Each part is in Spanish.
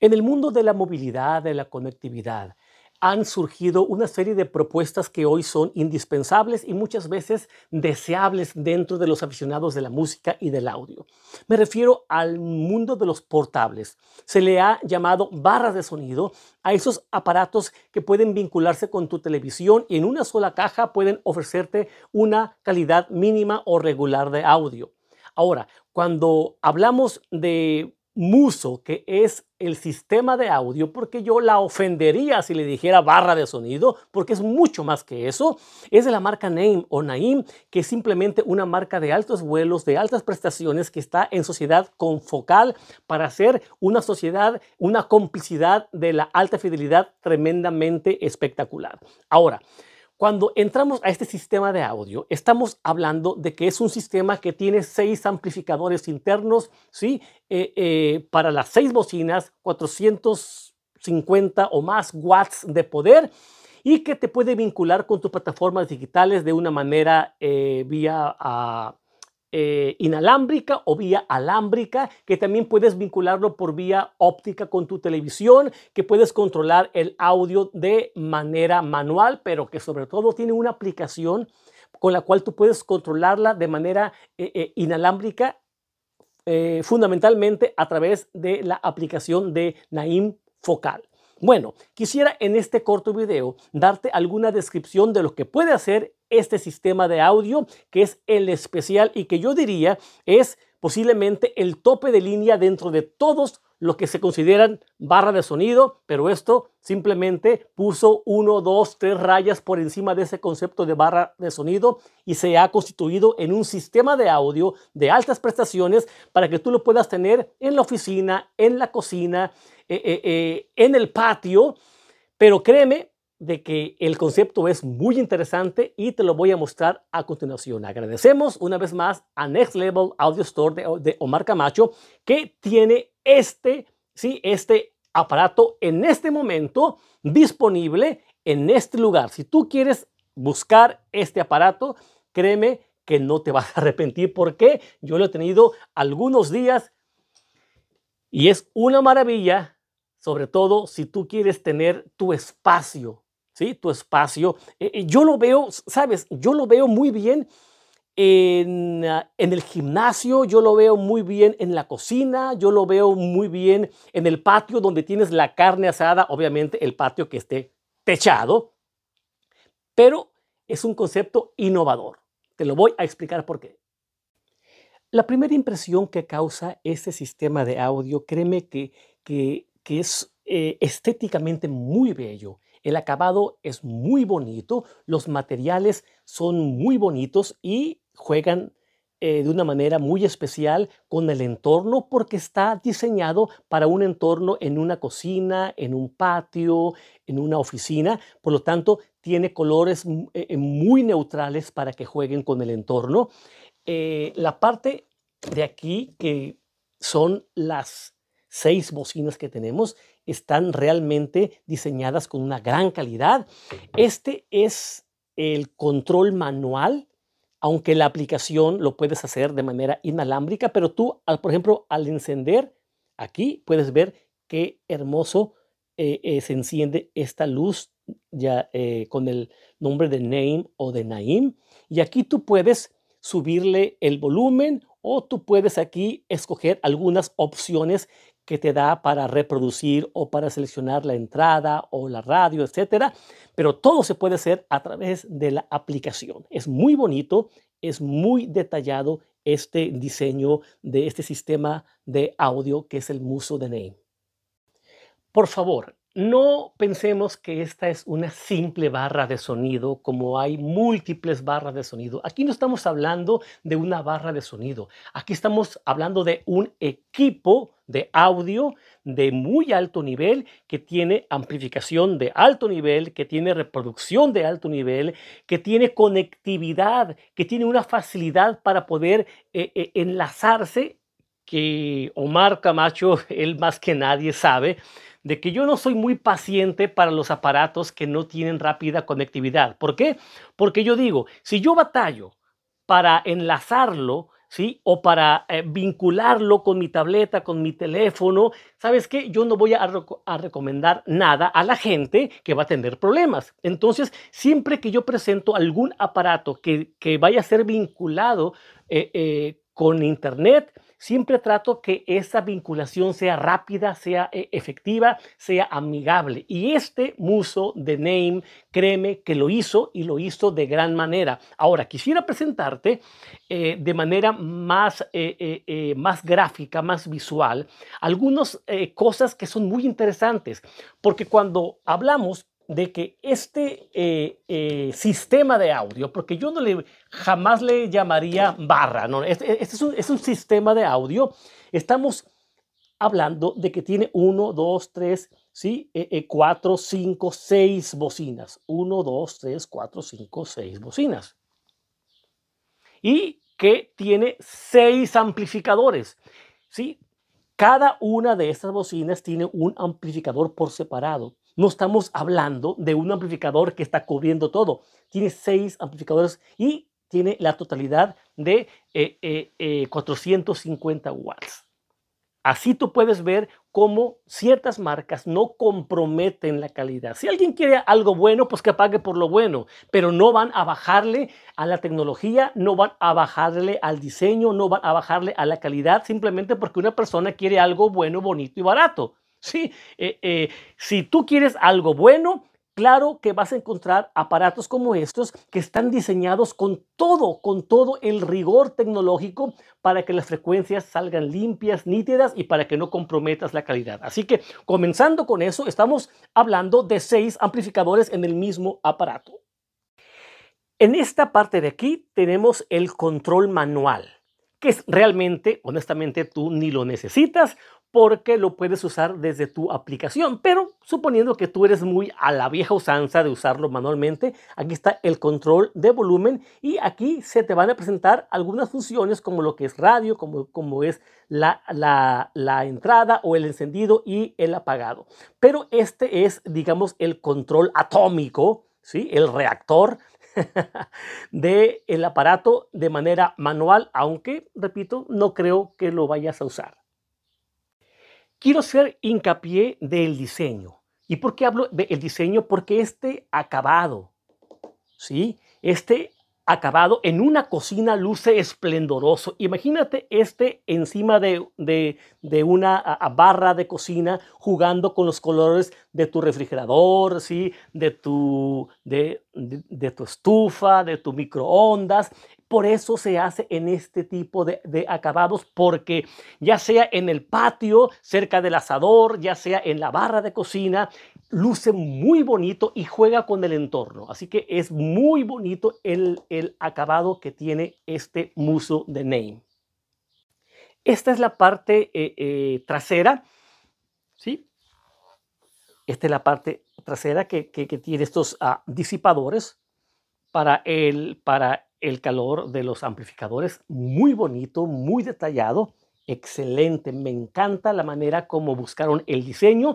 En el mundo de la movilidad, de la conectividad, han surgido una serie de propuestas que hoy son indispensables y muchas veces deseables dentro de los aficionados de la música y del audio. Me refiero al mundo de los portables. Se le ha llamado barras de sonido a esos aparatos que pueden vincularse con tu televisión y en una sola caja pueden ofrecerte una calidad mínima o regular de audio. Ahora, cuando hablamos de muso, que es el sistema de audio, porque yo la ofendería si le dijera barra de sonido, porque es mucho más que eso. Es de la marca Name o Naim, que es simplemente una marca de altos vuelos, de altas prestaciones, que está en sociedad con Focal para hacer una sociedad, una complicidad de la alta fidelidad tremendamente espectacular. Ahora, cuando entramos a este sistema de audio, estamos hablando de que es un sistema que tiene seis amplificadores internos, ¿sí? Eh, eh, para las seis bocinas, 450 o más watts de poder y que te puede vincular con tus plataformas digitales de una manera eh, vía a eh, inalámbrica o vía alámbrica, que también puedes vincularlo por vía óptica con tu televisión, que puedes controlar el audio de manera manual, pero que sobre todo tiene una aplicación con la cual tú puedes controlarla de manera eh, eh, inalámbrica, fundamentalmente a través de la aplicación de Naim Focal. Bueno, quisiera en este corto video darte alguna descripción de lo que puede hacer este sistema de audio, que es el especial y que yo diría es posiblemente el tope de línea dentro de todos los que se consideran barra de sonido, pero esto simplemente puso uno, dos, tres rayas por encima de ese concepto de barra de sonido y se ha constituido en un sistema de audio de altas prestaciones para que tú lo puedas tener en la oficina, en la cocina, eh, eh, eh, en el patio, pero créeme de que el concepto es muy interesante y te lo voy a mostrar a continuación. Agradecemos una vez más a Next Level Audio Store de, de Omar Camacho que tiene este, sí, este aparato en este momento disponible en este lugar. Si tú quieres buscar este aparato, créeme que no te vas a arrepentir porque yo lo he tenido algunos días y es una maravilla sobre todo si tú quieres tener tu espacio, ¿sí? Tu espacio. E, yo lo veo, sabes, yo lo veo muy bien ah, en, el gimnasio, yo lo veo muy bien en la cocina, yo lo veo muy bien en el patio donde tienes la carne asada, obviamente el patio que esté techado, pero es un concepto innovador. Te lo voy a explicar por qué. La primera impresión que causa este sistema de audio, créeme que, que que es eh, estéticamente muy bello. El acabado es muy bonito, los materiales son muy bonitos y juegan eh, de una manera muy especial con el entorno porque está diseñado para un entorno en una cocina, en un patio, en una oficina. Por lo tanto, tiene colores mm, eh, muy neutrales para que jueguen con el entorno. la parte de aquí que son las seis bocinas que tenemos están realmente diseñadas con una gran calidad. Este es el control manual, aunque la aplicación lo puedes hacer de manera inalámbrica, pero tú, ah, por ejemplo, al encender aquí puedes ver qué hermoso eh, eh, se enciende esta luz ya eh, con el nombre de Name o de Naim. Y aquí tú puedes subirle el volumen o tú puedes aquí escoger algunas opciones que te da para reproducir o para seleccionar la entrada o la radio, etcétera. Pero todo se puede hacer a través de la aplicación. Es muy bonito, es muy detallado este diseño de este sistema de audio que es el Muso de Name. Por favor, no pensemos que esta es una simple barra de sonido, como hay múltiples barras de sonido. Aquí no estamos hablando de una barra de sonido. Aquí estamos hablando de un equipo de audio de muy alto nivel, que tiene amplificación de alto nivel, que tiene reproducción de alto nivel, que tiene conectividad, que tiene una facilidad para poder eh, eh, enlazarse, que Omar Camacho, él más que nadie sabe de que yo no soy muy paciente para los aparatos que no tienen rápida conectividad. ¿Por qué? Porque yo digo, si yo batallo para enlazarlo, ¿sí? O para eh, vincularlo con mi tableta, con mi teléfono. ¿Sabes qué? Yo no voy a, recomendar nada a la gente que va a tener problemas. Entonces, siempre que yo presento algún aparato que, vaya a ser vinculado eh, eh, con Internet, siempre trato que esa vinculación sea rápida, sea eh, efectiva, sea amigable. Y este muso de Name, créeme que lo hizo y lo hizo de gran manera. Ahora, quisiera presentarte eh, de manera más, eh, más gráfica, más visual, algunas cosas que son muy interesantes, porque cuando hablamos de que este eh, eh, sistema de audio, porque yo no le jamás le llamaría barra, no, este, es, un, sistema de audio. Estamos hablando de que tiene 1, 2, 3, 4, 5, 6 bocinas. 1, 2, 3, 4, 5, 6 bocinas. Y que tiene 6 amplificadores. ¿sí? Cada una de estas bocinas tiene un amplificador por separado no estamos hablando de un amplificador que está cubriendo todo. Tiene seis amplificadores y tiene la totalidad de 450 eh, eh, eh, watts. Así tú puedes ver cómo ciertas marcas no comprometen la calidad. Si alguien quiere algo bueno, pues que pague por lo bueno, pero no van a bajarle a la tecnología, no van a bajarle al diseño, no van a bajarle a la calidad, simplemente porque una persona quiere algo bueno, bonito y barato. ¿sí? Eh, eh, si tú quieres algo bueno, claro que vas a encontrar aparatos como estos que están diseñados con todo, con todo el rigor tecnológico para que las frecuencias salgan limpias, nítidas y para que no comprometas la calidad. Así que comenzando con eso, estamos hablando de seis amplificadores en el mismo aparato. En esta parte de aquí tenemos el control manual, que es realmente, honestamente, tú ni lo necesitas porque lo puedes usar desde tu aplicación. Pero suponiendo que tú eres muy a la vieja usanza de usarlo manualmente, aquí está el control de volumen y aquí se te van a presentar algunas funciones como lo que es radio, como, como es la, entrada o el encendido y el apagado. Pero este es, digamos, el control atómico, ¿sí? el reactor del aparato de manera manual, aunque, repito, no creo que lo vayas a usar. Quiero hacer hincapié del diseño. ¿Y por qué hablo del diseño? Porque este acabado, ¿sí? Este acabado en una cocina luce esplendoroso. Imagínate este encima de, una barra de cocina jugando con los colores de tu refrigerador, ¿sí? de, tu, de, tu estufa, de tu microondas. Por eso se hace en este tipo de, acabados, porque ya sea en el patio, cerca del asador, ya sea en la barra de cocina, luce muy bonito y juega con el entorno. Así que es muy bonito el, acabado que tiene este muso de Name. Esta es la parte eh, eh, trasera, ¿sí? Esta es la parte trasera que, tiene estos ah, disipadores para el, para el calor de los amplificadores. Muy bonito, muy detallado, excelente. Me encanta la manera como buscaron el diseño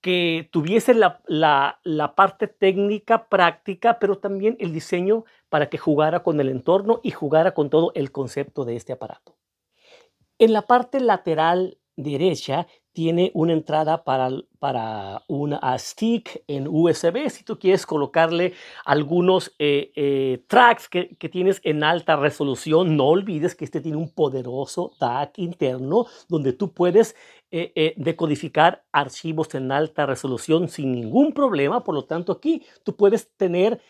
que tuviese la, parte técnica, práctica, pero también el diseño para que jugara con el entorno y jugara con todo el concepto de este aparato. En la parte lateral derecha tiene una entrada para, para una stick en USB. Si tú quieres colocarle algunos eh, eh, tracks que, tienes en alta resolución, no olvides que este tiene un poderoso DAC interno donde tú puedes eh, decodificar archivos en alta resolución sin ningún problema. Por lo tanto, aquí tú puedes tener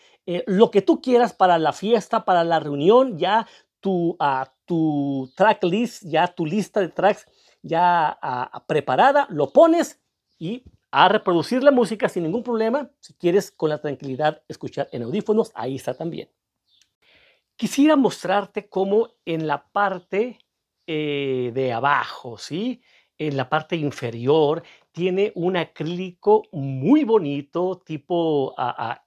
lo que tú quieras para la fiesta, para la reunión, ya tu, ah, tu track list, ya tu lista de tracks ya ah, ah, preparada, lo pones y a reproducir la música sin ningún problema. Si quieres con la tranquilidad escuchar en audífonos, ahí está también. Quisiera mostrarte cómo en la parte eh, de abajo, ¿sí? en la parte inferior, tiene un acrílico muy bonito, tipo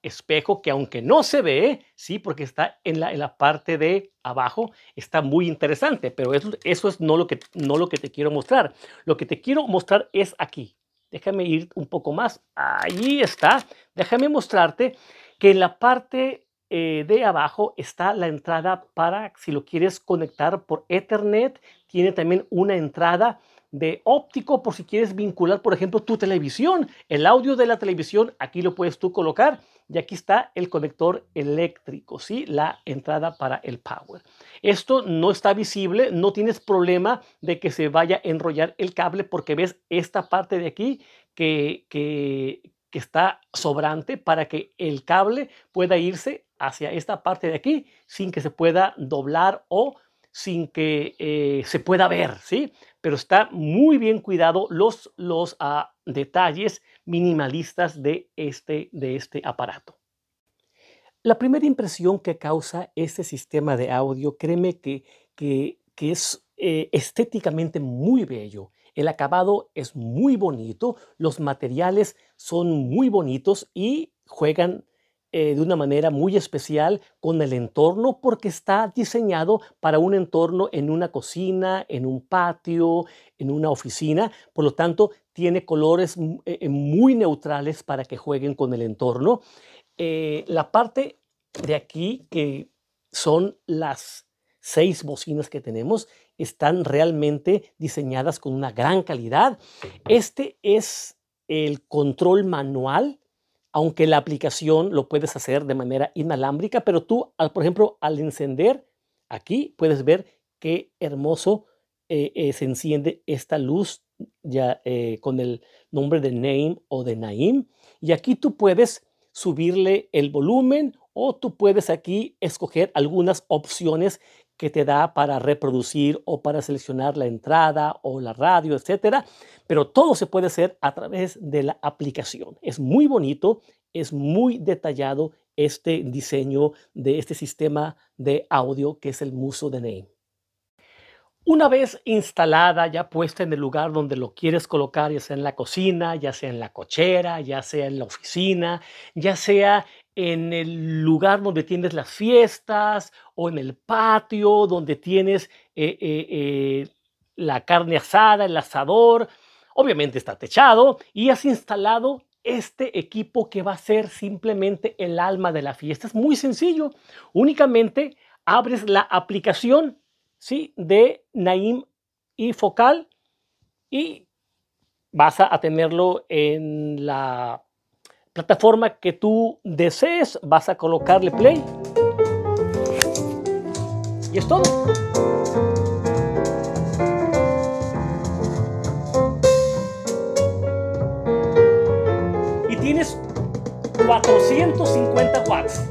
espejo, que aunque no se ve, sí, porque está en la, en la parte de abajo, está muy interesante, pero eso, eso es no lo, que, no lo que te quiero mostrar. Lo que te quiero mostrar es aquí. Déjame ir un poco más. Ahí está. Déjame mostrarte que en la parte eh, de abajo está la entrada para si lo quieres conectar por Ethernet. Tiene también una entrada de óptico por si quieres vincular, por ejemplo, tu televisión. El audio de la televisión aquí lo puedes tú colocar y aquí está el conector eléctrico, ¿sí? La entrada para el power. Esto no está visible, no tienes problema de que se vaya a enrollar el cable porque ves esta parte de aquí que, que, está sobrante para que el cable pueda irse hacia esta parte de aquí sin que se pueda doblar o sin que eh, se pueda ver, ¿sí? pero está muy bien cuidado los, los ah, detalles minimalistas de este, de este aparato. La primera impresión que causa este sistema de audio, créeme que, que, es eh, estéticamente muy bello. El acabado es muy bonito, los materiales son muy bonitos y juegan eh, de una manera muy especial con el entorno porque está diseñado para un entorno en una cocina, en un patio, en una oficina. Por lo tanto, tiene colores mm, eh, eh, muy neutrales para que jueguen con el entorno. la parte de aquí, que son las seis bocinas que tenemos, están realmente diseñadas con una gran calidad. Este es el control manual aunque la aplicación lo puedes hacer de manera inalámbrica, pero tú, por ejemplo, al encender aquí, puedes ver qué hermoso eh, eh, se enciende esta luz ya eh, con el nombre de Name o de Naim. Y aquí tú puedes subirle el volumen o tú puedes aquí escoger algunas opciones que te da para reproducir o para seleccionar la entrada o la radio, etcétera. Pero todo se puede hacer a través de la aplicación. Es muy bonito, es muy detallado este diseño de este sistema de audio que es el Muso de Name. Una vez instalada, ya puesta en el lugar donde lo quieres colocar, ya sea en la cocina, ya sea en la cochera, ya sea en la oficina, ya sea en el lugar donde tienes las fiestas o en el patio donde tienes eh, eh, eh, la carne asada, el asador. Obviamente está techado y has instalado este equipo que va a ser simplemente el alma de la fiesta. Es muy sencillo. Únicamente abres la aplicación ¿sí? de Naim y Focal y vas a tenerlo en la plataforma que tú desees, vas a colocarle play. Y es todo. Y tienes 450 watts.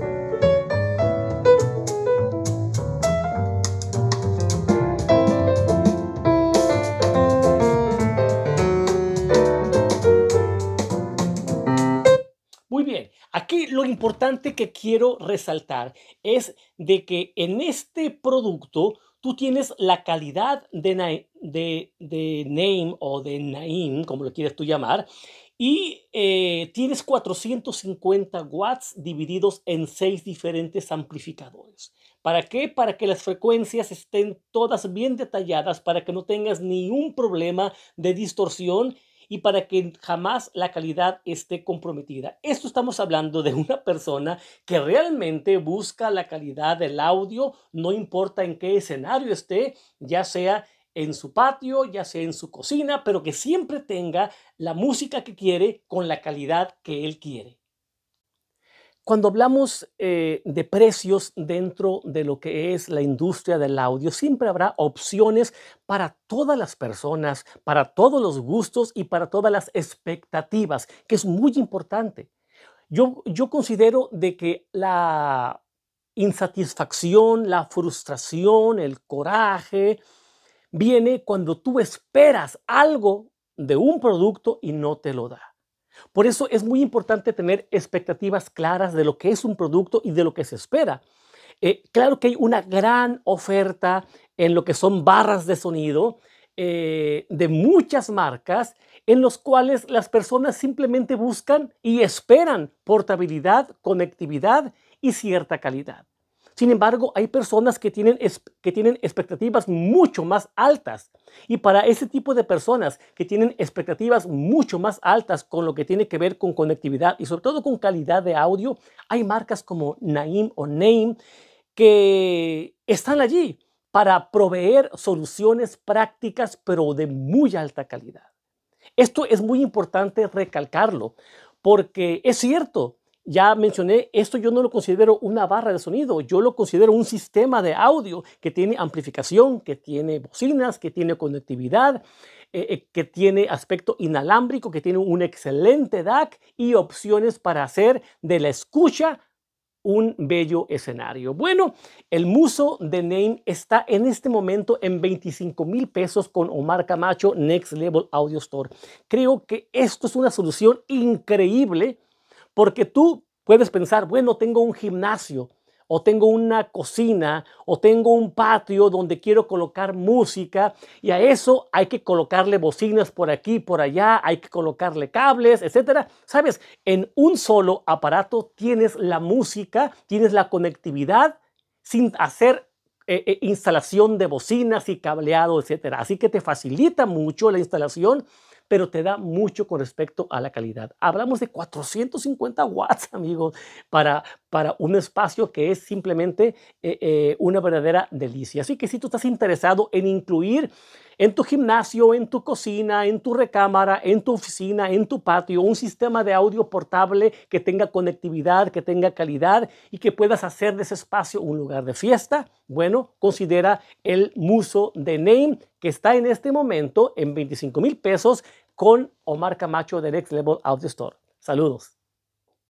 importante que quiero resaltar es de que en este producto tú tienes la calidad de, Name o de Naim, como lo quieres tú llamar, y eh, tienes 450 watts divididos en seis diferentes amplificadores. ¿Para qué? Para que las frecuencias estén todas bien detalladas, para que no tengas ningún problema de distorsión y para que jamás la calidad esté comprometida. Esto estamos hablando de una persona que realmente busca la calidad del audio, no importa en qué escenario esté, ya sea en su patio, ya sea en su cocina, pero que siempre tenga la música que quiere con la calidad que él quiere. Cuando hablamos eh, de precios dentro de lo que es la industria del audio, siempre habrá opciones para todas las personas, para todos los gustos y para todas las expectativas, que es muy importante. Yo, yo considero de que la insatisfacción, la frustración, el coraje, viene cuando tú esperas algo de un producto y no te lo da. Por eso es muy importante tener expectativas claras de lo que es un producto y de lo que se espera. Eh, claro que hay una gran oferta en lo que son barras de sonido eh, de muchas marcas en los cuales las personas simplemente buscan y esperan portabilidad, conectividad y cierta calidad. Sin embargo, hay personas que tienen, que tienen expectativas mucho más altas. Y para ese tipo de personas que tienen expectativas mucho más altas con lo que tiene que ver con conectividad y sobre todo con calidad de audio, hay marcas como Naim o Neim que están allí para proveer soluciones prácticas pero de muy alta calidad. Esto es muy importante recalcarlo porque es cierto, ya mencioné, esto yo no lo considero una barra de sonido, yo lo considero un sistema de audio que tiene amplificación, que tiene bocinas, que tiene conectividad, eh, eh, que tiene aspecto inalámbrico, que tiene un excelente DAC y opciones para hacer de la escucha un bello escenario. Bueno, el muso de Name está en este momento en 25 mil pesos con Omar Camacho Next Level Audio Store. Creo que esto es una solución increíble porque tú puedes pensar, bueno, tengo un gimnasio o tengo una cocina o tengo un patio donde quiero colocar música y a eso hay que colocarle bocinas por aquí, por allá, hay que colocarle cables, etcétera. Sabes, en un solo aparato tienes la música, tienes la conectividad sin hacer eh, eh, instalación de bocinas y cableado, etcétera. Así que te facilita mucho la instalación pero te da mucho con respecto a la calidad. Hablamos de 450 watts, amigos, para, para un espacio que es simplemente eh, eh, una verdadera delicia. Así que si tú estás interesado en incluir en tu gimnasio, en tu cocina, en tu recámara, en tu oficina, en tu patio, un sistema de audio portable que tenga conectividad, que tenga calidad y que puedas hacer de ese espacio un lugar de fiesta, bueno, considera el muso de Name que está en este momento en 25 mil pesos con Omar Camacho de Next Level the Store. Saludos.